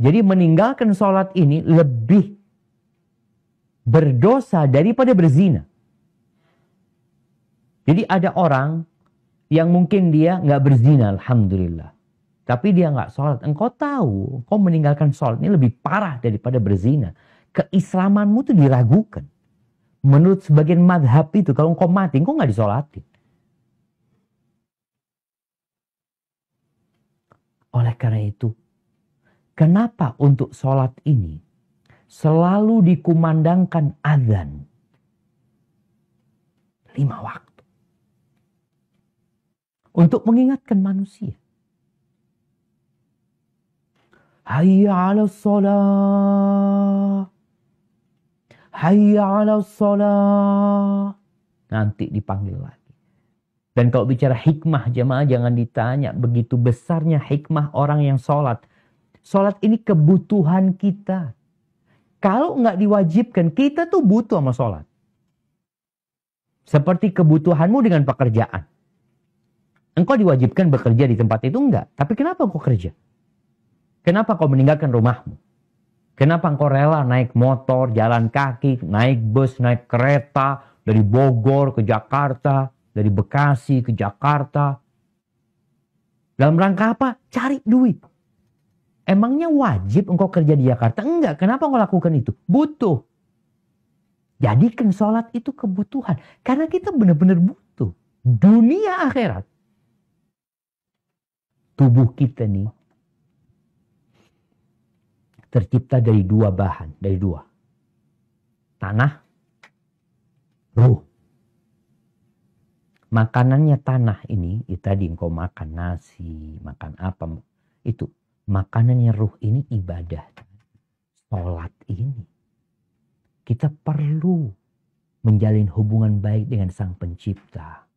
Jadi meninggalkan sholat ini lebih berdosa daripada berzina. Jadi ada orang yang mungkin dia nggak berzina, alhamdulillah. Tapi dia nggak sholat. Engkau tahu, engkau meninggalkan sholat ini lebih parah daripada berzina. Keislamanmu itu diragukan. Menurut sebagian madhab itu, kalau engkau mati, engkau nggak disolatin. Oleh karena itu, Kenapa untuk sholat ini selalu dikumandangkan azan lima waktu untuk mengingatkan manusia? Hayya ala sholat. Hayya ala sholat. Nanti dipanggil lagi. Dan kalau bicara hikmah jemaah jangan ditanya begitu besarnya hikmah orang yang sholat. Sholat ini kebutuhan kita. Kalau nggak diwajibkan, kita tuh butuh sama sholat. Seperti kebutuhanmu dengan pekerjaan. Engkau diwajibkan bekerja di tempat itu enggak. Tapi kenapa engkau kerja? Kenapa kau meninggalkan rumahmu? Kenapa engkau rela naik motor, jalan kaki, naik bus, naik kereta dari Bogor ke Jakarta, dari Bekasi ke Jakarta? Dalam rangka apa? Cari duit. Emangnya wajib engkau kerja di Jakarta? Enggak. Kenapa engkau lakukan itu? Butuh. Jadikan sholat itu kebutuhan. Karena kita benar-benar butuh. Dunia akhirat. Tubuh kita nih tercipta dari dua bahan. Dari dua. Tanah. Ruh. Makanannya tanah ini, ya tadi engkau makan nasi, makan apa, itu makanan yang ruh ini ibadah. Sholat ini. Kita perlu menjalin hubungan baik dengan sang pencipta.